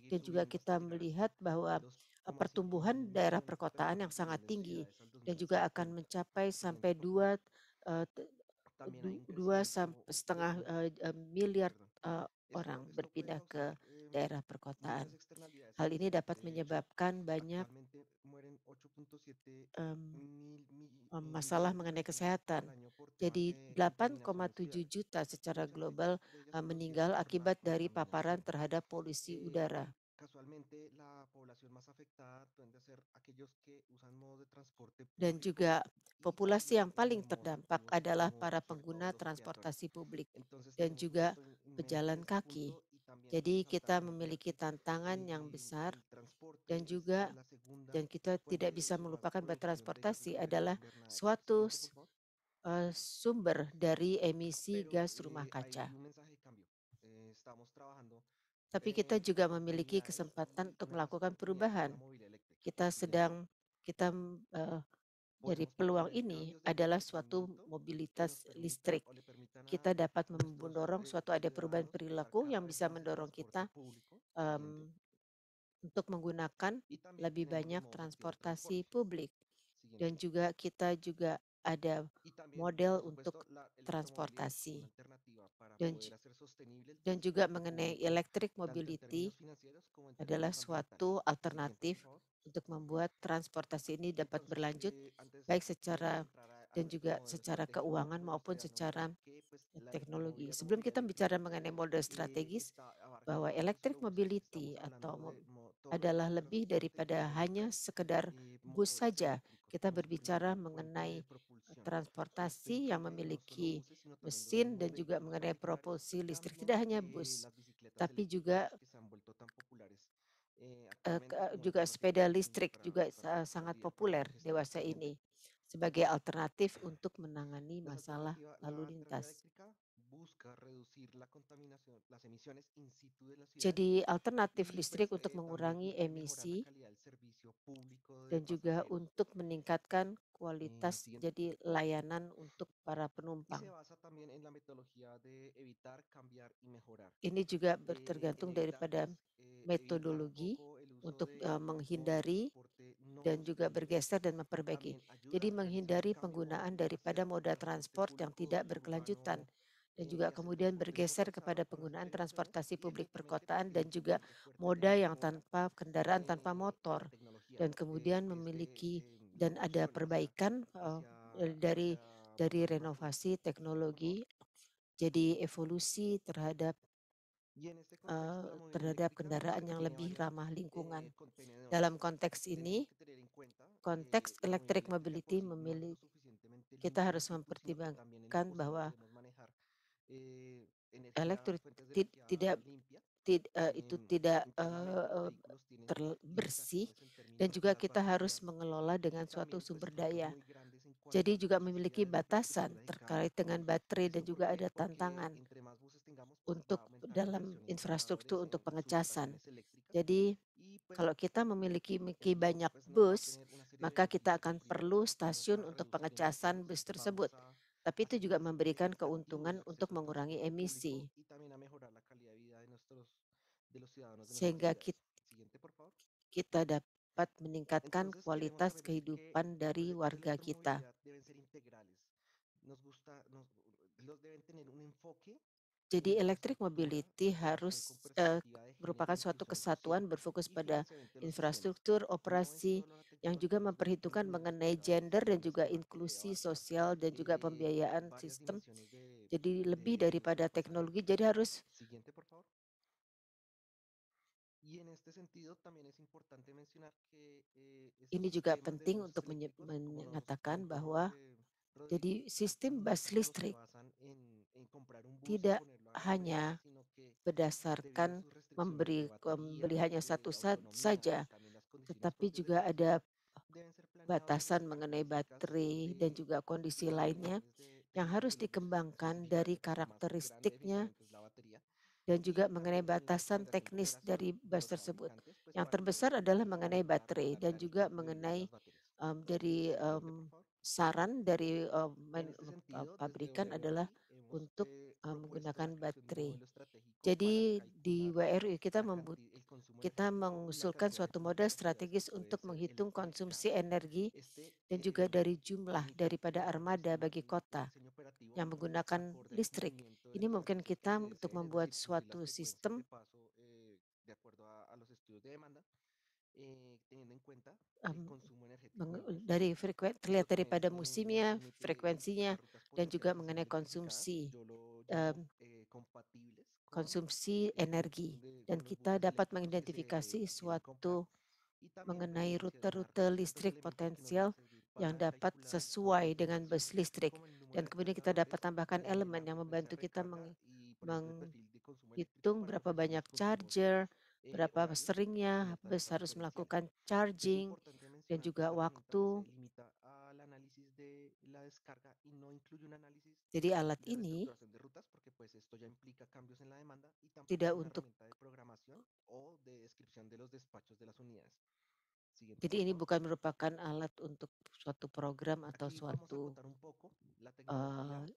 Speaker 2: dan gitu, juga kita melihat bahwa eh, pertumbuhan daerah perkotaan yang sangat tinggi dan juga akan mencapai sampai dua eh, dua setengah miliar orang berpindah ke daerah perkotaan. Hal ini dapat menyebabkan banyak um, masalah mengenai kesehatan. Jadi 8,7 eh, juta secara global uh, meninggal akibat dari paparan terhadap polusi eh, udara.
Speaker 5: Dan juga
Speaker 2: populasi yang paling terdampak adalah para pengguna transportasi publik dan juga pejalan kaki jadi kita memiliki tantangan yang besar dan juga dan kita tidak bisa melupakan bahwa transportasi adalah suatu eh, sumber dari emisi gas eh, rumah kaca.
Speaker 5: Eh,
Speaker 2: Tapi kita juga memiliki kesempatan untuk melakukan perubahan. Kita sedang kita dari peluang ini adalah suatu mobilitas listrik kita dapat mendorong suatu ada ya perubahan perilaku yang bisa mendorong kita um, untuk menggunakan lebih banyak transportasi publik dan juga kita juga ada model untuk transportasi dan, dan juga mengenai electric mobility adalah suatu alternatif untuk membuat transportasi ini dapat berlanjut eh, baik secara dan juga secara keuangan maupun secara Ya, teknologi. Sebelum kita bicara mengenai model strategis, bahwa electric mobility atau adalah lebih daripada hanya sekedar bus saja. Kita berbicara mengenai transportasi yang memiliki mesin dan juga mengenai propulsi listrik. Tidak hanya eh, bus, tapi juga eh, eh, juga sepeda listrik juga sangat populer dewasa ini sebagai alternatif untuk menangani masalah lalu lintas.
Speaker 5: Jadi alternatif listrik
Speaker 2: untuk mengurangi emisi dan juga untuk meningkatkan kualitas jadi layanan untuk para penumpang.
Speaker 5: Ini juga eh, tergantung daripada
Speaker 2: eh, metodologi untuk eh, menghindari dan juga bergeser dan memperbaiki. Jadi menghindari penggunaan daripada moda transport yang tidak berkelanjutan dan juga kemudian bergeser kepada penggunaan transportasi publik perkotaan dan juga moda yang tanpa kendaraan tanpa motor dan kemudian memiliki dan ada perbaikan uh, dari dari renovasi teknologi jadi evolusi terhadap Iya, terhadap kendaraan yang lebih ramah iya, lingkungan. Dalam konteks ini, konteks eh, electric mobility memiliki kita harus mempertimbangkan bahwa
Speaker 5: eh, elektrik tidak
Speaker 2: tid, uh, itu tidak uh, bersih dan juga kita harus mengelola dengan suatu sumber daya. Jadi juga memiliki batasan terkait dengan baterai dan juga ada tantangan untuk dalam infrastruktur untuk pengecasan. Jadi kalau kita memiliki banyak bus, maka kita akan perlu stasiun untuk pengecasan bus tersebut. Tapi itu juga memberikan keuntungan untuk mengurangi emisi.
Speaker 5: Sehingga kita,
Speaker 2: dapat meningkatkan kualitas kehidupan dari warga kita. Jadi electric mobility harus uh, merupakan suatu kesatuan berfokus pada infrastruktur, operasi yang juga memperhitungkan mengenai gender dan juga inklusi sosial dan juga pembiayaan sistem. Jadi lebih daripada teknologi, jadi harus
Speaker 5: eh, ini juga penting
Speaker 2: untuk menyatakan bahwa eh, jadi sistem bus listrik tidak hanya berdasarkan memberi membeli hanya satu saja, tetapi juga ada batasan mengenai baterai dan juga kondisi lainnya yang harus dikembangkan dari karakteristiknya dan juga mengenai batasan teknis dari bus tersebut. Yang terbesar adalah mengenai baterai dan juga mengenai um, dari um, saran dari um, pabrikan adalah untuk uh, menggunakan baterai. Jadi di WRI kita membuat, kita mengusulkan suatu model strategis untuk menghitung konsumsi energi dan juga dari jumlah daripada armada bagi kota yang menggunakan listrik. Ini mungkin kita untuk membuat suatu sistem dari frekuen, terlihat daripada musimnya, frekuensinya, dan juga mengenai konsumsi um, konsumsi energi. Dan kita dapat mengidentifikasi suatu mengenai rute-rute listrik potensial yang dapat sesuai dengan bus listrik. Dan kemudian kita dapat tambahkan eh, elemen yang membantu kita menghitung berapa banyak charger, Iya, berapa seringnya bus harus melakukan charging dan juga waktu.
Speaker 5: Jadi alat ini ya tidak untuk jadi ini bukan
Speaker 2: merupakan alat untuk suatu program atau suatu uh,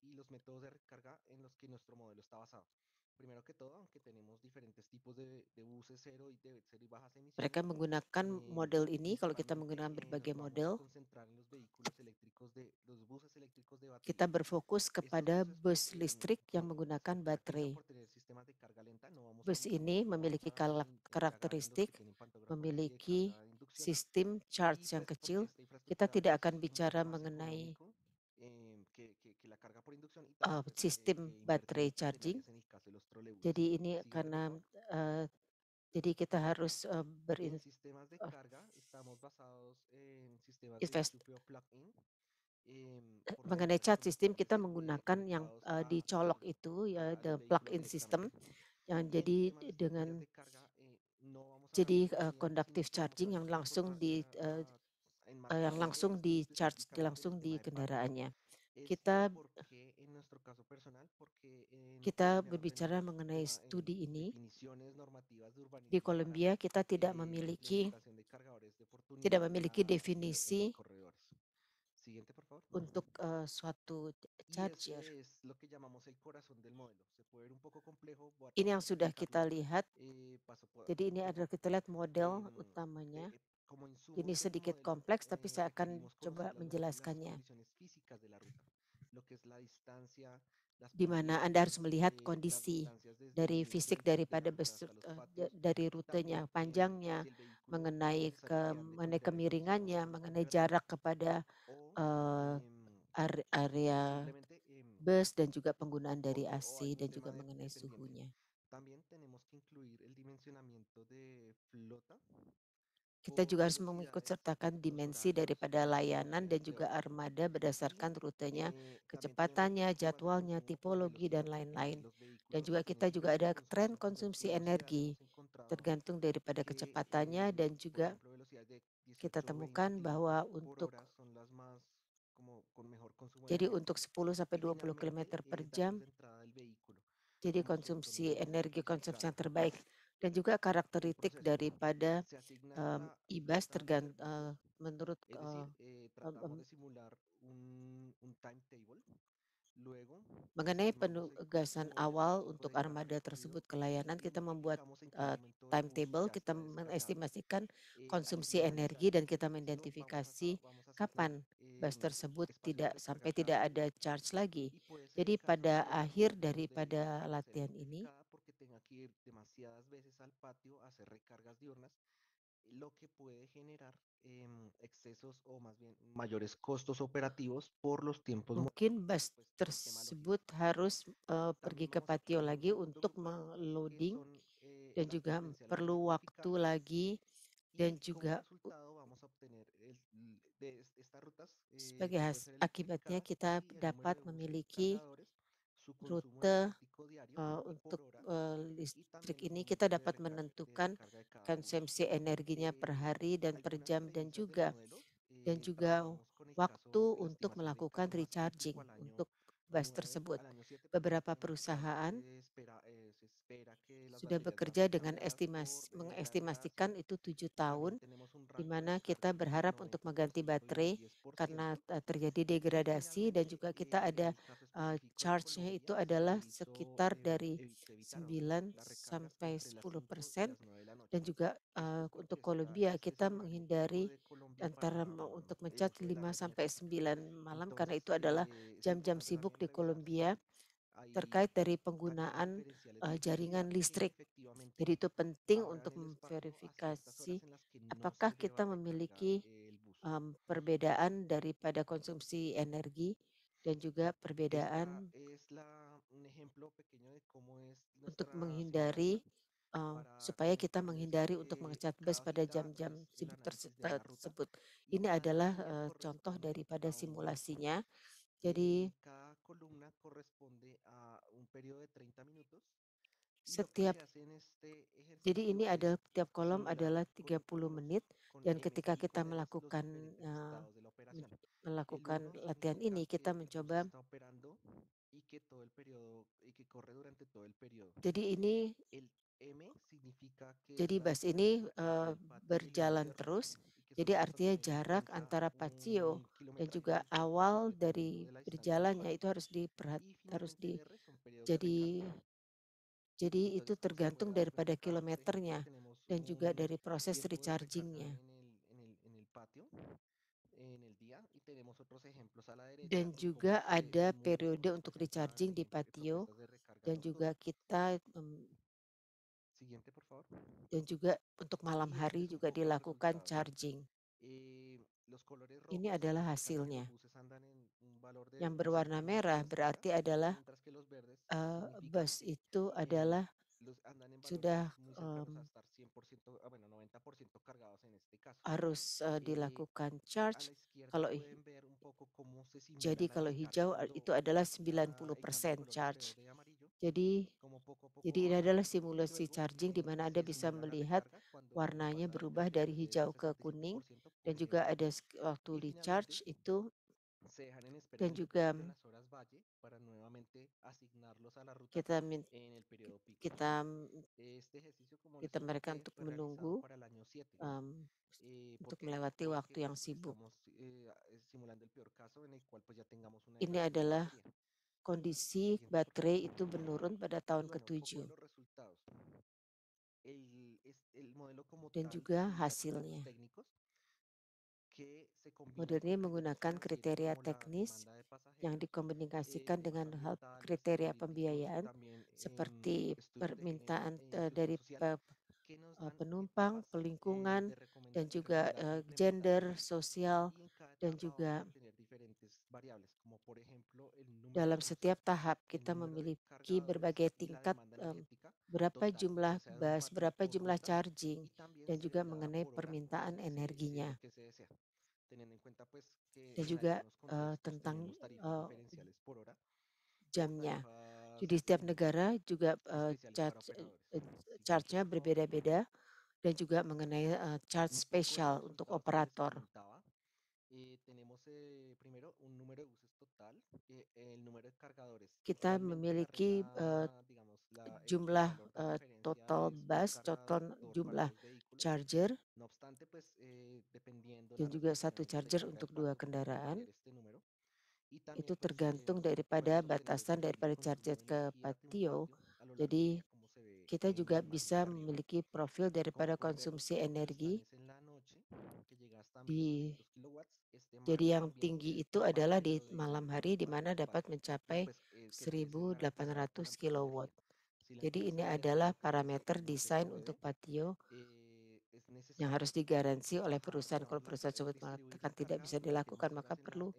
Speaker 5: Primero que todo, que tenemos diferentes tipos de, de buses cero y de cero y bajas emisiones. Mereka menggunakan eh, model ini kalau kita
Speaker 2: menggunakan berbagai model.
Speaker 5: Kita berfokus
Speaker 2: kepada bus listrik yang menggunakan baterai. Bus ini memiliki karakteristik memiliki sistem charge yang kecil. Kita tidak akan bicara mengenai Uh, sistem baterai charging, jadi ini karena uh, jadi kita harus uh, berin uh,
Speaker 5: invest eh,
Speaker 2: mengenai chat system kita menggunakan yang uh, dicolok itu ya the plug-in system yang jadi dengan jadi uh, conductive charging yang langsung di uh, uh, yang langsung di charge langsung di kendaraannya kita
Speaker 5: kita berbicara
Speaker 2: mengenai studi ini.
Speaker 5: Di Kolombia kita tidak eh, memiliki tidak memiliki definisi untuk
Speaker 2: uh, suatu charger. Ya.
Speaker 5: Ini yang sudah kita lihat. Eh, Jadi ini adalah
Speaker 2: kita lihat model utamanya. Ini sedikit kompleks, tapi saya akan coba menjelaskannya
Speaker 5: di mana Anda harus melihat kondisi
Speaker 2: dari fisik daripada dari eh, ya rutenya, panjangnya, mengenai ke, mengenai kemiringannya, mengenai jarak kepada uh, area bus dan juga penggunaan dari AC dan juga mengenai suhunya. Kita juga harus mengikut iya. sertakan dimensi daripada layanan dan juga armada berdasarkan rutenya, kecepatannya, jadwalnya, tipologi, dan lain-lain. Dan juga kita juga ada tren konsumsi energi tergantung daripada kecepatannya dan juga
Speaker 5: kita temukan bahwa untuk jadi untuk 10
Speaker 2: sampai 20 km per jam, jadi konsumsi energi konsumsi yang terbaik dan juga karakteristik daripada, um, IBAS tergant, uh, eh, menurut, uh, um, Mengenai penugasan awal untuk armada gitu. tersebut kelayanan kita membuat, uh, timetable, kita mengestimasikan konsumsi energi gitu. dan kita mengidentifikasi kapan bus tersebut tidak sampai tidak ada charge lagi. Jadi pada akhir daripada latihan ini
Speaker 5: ir demasiadas veces al patio a hacer recargas diurnas, lo que puede generar eh, excesos o más bien mayores
Speaker 2: costos operativos por los tiempos. Mungkin bus tersebut harus uh, pergi ke patio lagi untuk meloading eh, dan juga perlu waktu lagi dan juga
Speaker 5: eh, sebagai has, akibatnya kita dapat memiliki
Speaker 2: rute untuk listrik ini kita dapat menentukan konsumsi energinya per hari dan per jam dan juga dan juga waktu untuk melakukan recharging untuk bus tersebut. Beberapa perusahaan
Speaker 5: sudah bekerja dengan
Speaker 2: estimasi, mengestimasikan itu tujuh tahun, di mana kita berharap untuk mengganti baterai karena terjadi degradasi dan juga kita ada uh, charge-nya itu adalah sekitar eh, dari 9 sampai 10 persen dan juga uh, untuk Kolombia kita menghindari antara untuk mencat 5 sampai 9 malam karena itu adalah jam-jam sibuk di Kolombia terkait dari penggunaan uh, jaringan listrik. Jadi itu penting untuk memverifikasi apakah kita memiliki um, perbedaan daripada konsumsi energi dan juga perbedaan untuk menghindari Uh, supaya kita menghindari untuk mengecat bus pada jam-jam sibuk tersebut. Ini adalah uh, contoh daripada simulasinya. Jadi,
Speaker 5: Cada columna corresponde a un periodo de 30 minutos. setiap eh, jadi ini
Speaker 2: ada tiap kolom adalah 30 menit dan ketika kita melakukan melakukan latihan ini kita mencoba
Speaker 5: jadi ini jadi bas ini
Speaker 2: uh, berjalan terus jadi artinya jarak antara patio dan juga awal dari berjalannya itu harus diperhat harus di jadi jadi itu tergantung daripada kilometernya dan juga dari proses rechargingnya.
Speaker 5: Dan juga ada periode
Speaker 2: untuk recharging di patio dan juga kita dan juga untuk malam hari juga dilakukan charging.
Speaker 5: Eh, Ini adalah hasilnya. Yang berwarna merah berarti adalah uh, bus itu adalah sudah um,
Speaker 2: harus uh, dilakukan charge kalau jadi kalau hijau itu adalah 90% charge jadi, jadi ini adalah simulasi charging di mana Anda bisa melihat warnanya berubah dari hijau ke kuning dan juga ada waktu di itu dan juga
Speaker 5: kita kita kita mereka untuk menunggu um, untuk melewati waktu yang sibuk. Eh, ya
Speaker 2: ini adalah kondisi baterai itu menurun pada tahun ke-7. dan juga hasilnya. Model ini menggunakan kriteria teknis yang dikomunikasikan dengan hal kriteria pembiayaan seperti permintaan eh, dari eh, eh, penumpang, pelingkungan, dan juga gender, sosial, dan juga
Speaker 5: Ya dalam setiap
Speaker 2: tahap kita memiliki berbagai tingkat um, berapa jumlah bus, berapa jumlah charging, dan juga mengenai permintaan energinya.
Speaker 5: Dan juga uh, tentang uh,
Speaker 2: jamnya. Jadi setiap negara juga uh, charge, uh, charge-nya berbeda-beda dan juga mengenai uh, charge spesial untuk operator.
Speaker 5: Eh, tenemos eh, primero un número total, eh, el número de cargadores.
Speaker 2: Kita memiliki jumlah total bus, total jumlah charger,
Speaker 5: no obstante, pues, eh, dependiendo dan juga satu charger untuk dua kendaraan. Itu tergantung
Speaker 2: daripada batasan daripada charger ke patio. Jadi kita juga bisa memiliki profil daripada konsumsi energi
Speaker 5: di jadi yang
Speaker 2: tinggi itu adalah di malam hari di mana dapat mencapai 1800 eh, kilowatt. Jadi ini adalah parameter desain ya. untuk patio
Speaker 5: eh, yang
Speaker 2: harus digaransi oleh perusahaan. Kalau perusahaan tersebut mengatakan tidak bisa dilakukan, maka perlu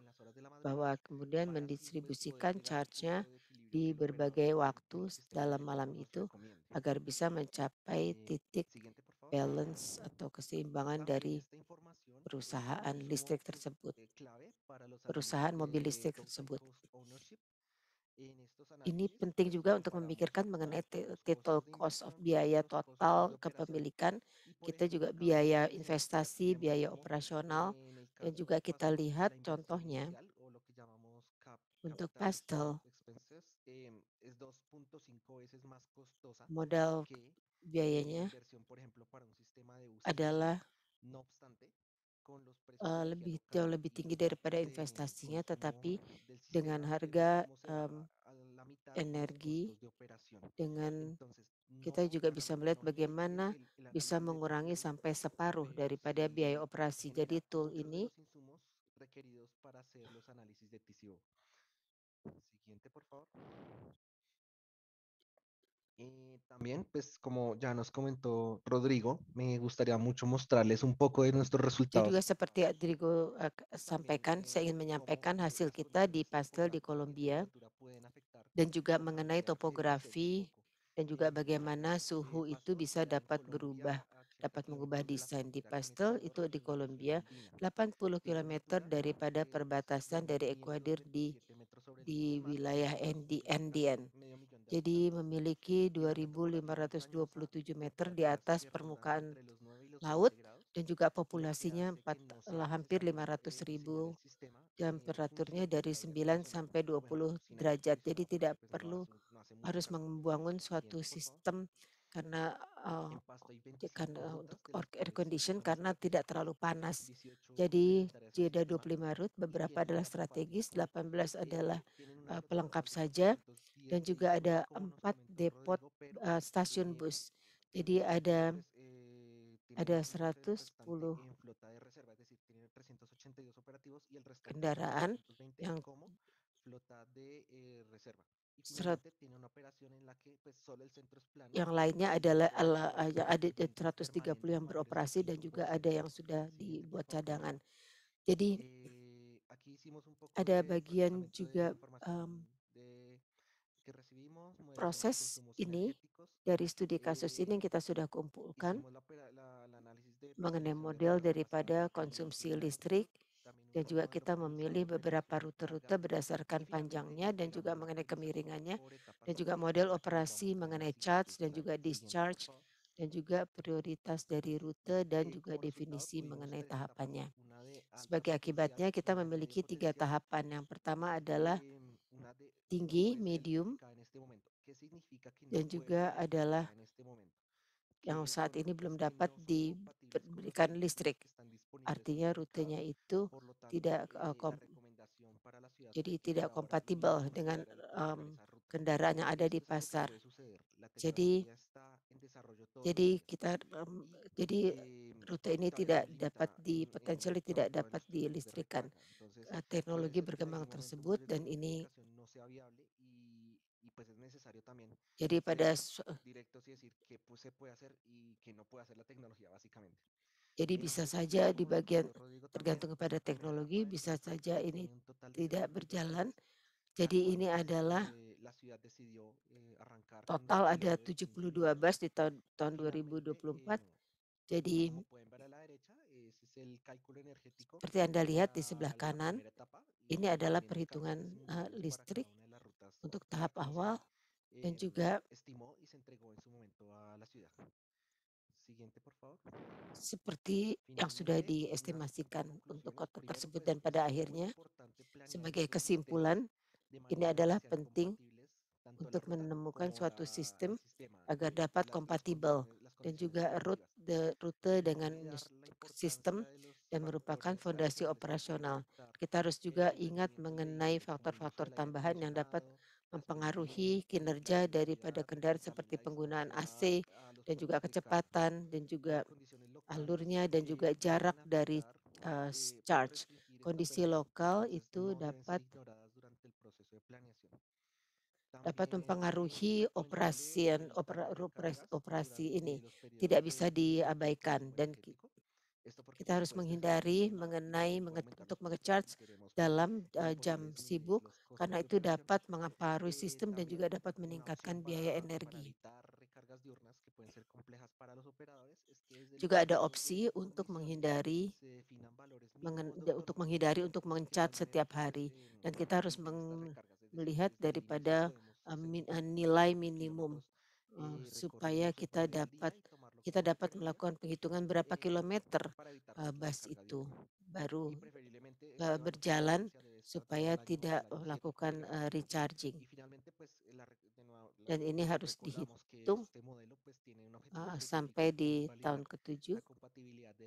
Speaker 2: bahwa kemudian mendistribusikan charge-nya di berbagai waktu dalam malam itu agar bisa mencapai eh, titik balance atau keseimbangan dari perusahaan listrik tersebut, perusahaan mobil listrik tersebut.
Speaker 5: Ini penting
Speaker 2: juga untuk memikirkan mengenai total cost of biaya total kepemilikan, kita juga biaya investasi, biaya operasional, dan juga kita lihat contohnya
Speaker 5: untuk pastel, modal biayanya adalah Ah,
Speaker 2: lebih jauh lebih tinggi daripada investasinya, tetapi dengan harga um, energi, dengan kita juga bisa melihat bagaimana bisa mengurangi sampai separuh daripada biaya operasi. Jadi tool ini
Speaker 5: Eh, también, pues como ya nos comentó Rodrigo, me gustaría mucho mostrarles un poco de nuestros resultados. juga
Speaker 2: seperti Rodrigo uh, sampaikan, saya ingin menyampaikan hasil kita di pastel di Kolombia dan juga mengenai topografi dan juga bagaimana suhu itu bisa dapat berubah, dapat mengubah desain di pastel itu di Kolombia 80 km daripada perbatasan dari Ekuador di di wilayah Andean jadi memiliki 2.527 meter di atas permukaan laut dan juga populasinya 4, eh, hampir 500 ribu temperaturnya dari 9 sampai 20 derajat. Jadi tidak perlu harus membangun suatu sistem karena uh, eh, karena eh, untuk air condition karena tidak terlalu panas. Jadi ada 25 root, beberapa adalah strategis, 18 adalah uh, pelengkap saja dan juga ada empat depot uh, stasiun bus. Jadi ada ada 110
Speaker 5: kendaraan yang 100,
Speaker 2: yang lainnya adalah ada 130 yang beroperasi dan juga ada yang sudah dibuat cadangan. Jadi
Speaker 5: ada bagian juga um,
Speaker 2: proses ini dari studi kasus ini eh, yang kita sudah kumpulkan mengenai model daripada konsumsi listrik dan juga kita memilih beberapa rute-rute berdasarkan panjangnya dan juga mengenai kemiringannya dan juga model ya operasi mengenai charge dan juga discharge dan juga prioritas dari rute dan juga definisi mengenai tahapannya. Sebagai akibatnya kita memiliki tiga tahapan. Yang pertama adalah tinggi, medium,
Speaker 5: dan juga adalah
Speaker 2: yang saat ini belum dapat diberikan listrik. Artinya rutenya itu tidak eh, jadi tidak kompatibel dengan um, kendaraan yang ada di pasar. Jadi jadi kita um, jadi rute ini tidak dapat di potensial tidak dapat dilistrikan. Eh, teknologi eh, berkembang tersebut dan ini
Speaker 5: pues es necesario también. Jadi pada directos y decir qué pues, se puede hacer y qué no puede hacer la tecnología básicamente.
Speaker 2: Jadi bisa saja di bagian tergantung kepada teknologi, bisa saja ini tidak berjalan. Jadi ini adalah
Speaker 5: total ada 72
Speaker 2: bus di tahun, tahun 2024. Jadi
Speaker 5: seperti Anda lihat di sebelah kanan, ini adalah perhitungan listrik untuk tahap awal dan eh, juga
Speaker 2: seperti yang sudah diestimasikan untuk kota tersebut dan pada akhirnya sebagai kesimpulan ini adalah penting untuk menemukan suatu sistem agar dapat kompatibel dan juga route, rute dengan sistem dan merupakan fondasi operasional. Kita harus juga ingat mengenai faktor-faktor tambahan yang dapat mempengaruhi kinerja daripada kendaraan seperti penggunaan AC dan juga kecepatan dan juga alurnya dan juga jarak dari uh, charge. Kondisi lokal itu dapat dapat mempengaruhi operasi operasi, operasi ini tidak bisa diabaikan dan kita harus menghindari mengenai untuk mengecharge dalam uh, jam sibuk karena itu dapat mengaparui sistem dan juga dapat meningkatkan biaya energi.
Speaker 5: Juga ada opsi untuk menghindari
Speaker 2: mengen, untuk menghindari untuk mengecharge setiap hari dan kita harus melihat daripada uh, min, uh, nilai minimum uh, supaya kita dapat kita dapat melakukan penghitungan berapa kilometer bus itu baru eh, berjalan supaya tidak melakukan eh, recharging.
Speaker 5: Dan ini harus dihitung sampai di tahun ketujuh,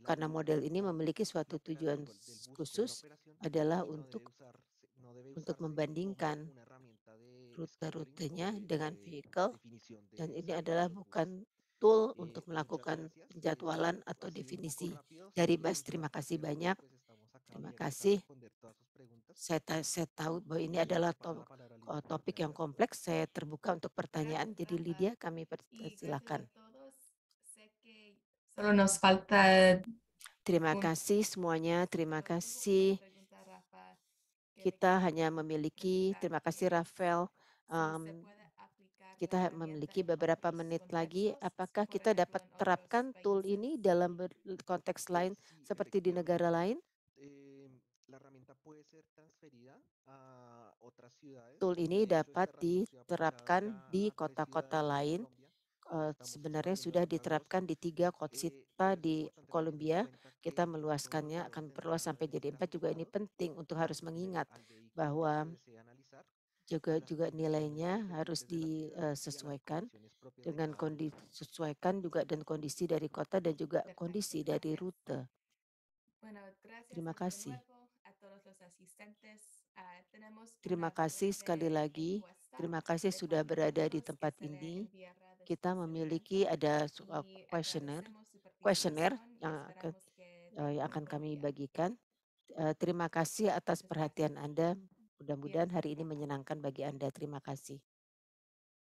Speaker 5: karena model ini
Speaker 2: memiliki suatu tujuan khusus adalah untuk untuk membandingkan rute-rutenya dengan vehicle dan ini adalah bukan tool untuk melakukan ya. penjadwalan atau definisi. Dari Bas, terima kasih banyak. Terima kasih. Saya, saya tahu bahwa ini adalah to oh, topik yang kompleks. Saya terbuka untuk pertanyaan. Jadi Lydia, kami silakan. Iya, terima kasih semuanya. Terima kasih. Kita hanya memiliki, terima kasih Rafael. Um, kita memiliki beberapa menit lagi. Apakah kita dapat terapkan tool ini dalam konteks lain seperti di negara lain? Tool ini dapat diterapkan di kota-kota lain. Eh, sebenarnya sudah diterapkan di tiga kota di Kolombia. Kita meluaskannya, akan perlu sampai jadi empat juga. Ini penting untuk harus mengingat bahwa juga nah, juga nilainya harus disesuaikan dengan kondisi sesuaikan juga dan kondisi dari kota dan juga kondisi dari rute.
Speaker 1: Terima kasih. Ah, terima
Speaker 2: kasih sekali lagi. Terima kasih sudah berada di tempat ini. Kita memiliki ada kuesioner, kuesioner yang akan eh, kami bagikan. Eh, terima kasih atas perhatian Anda. Mudah-mudahan iya. hari ini menyenangkan bagi Anda. Terima kasih.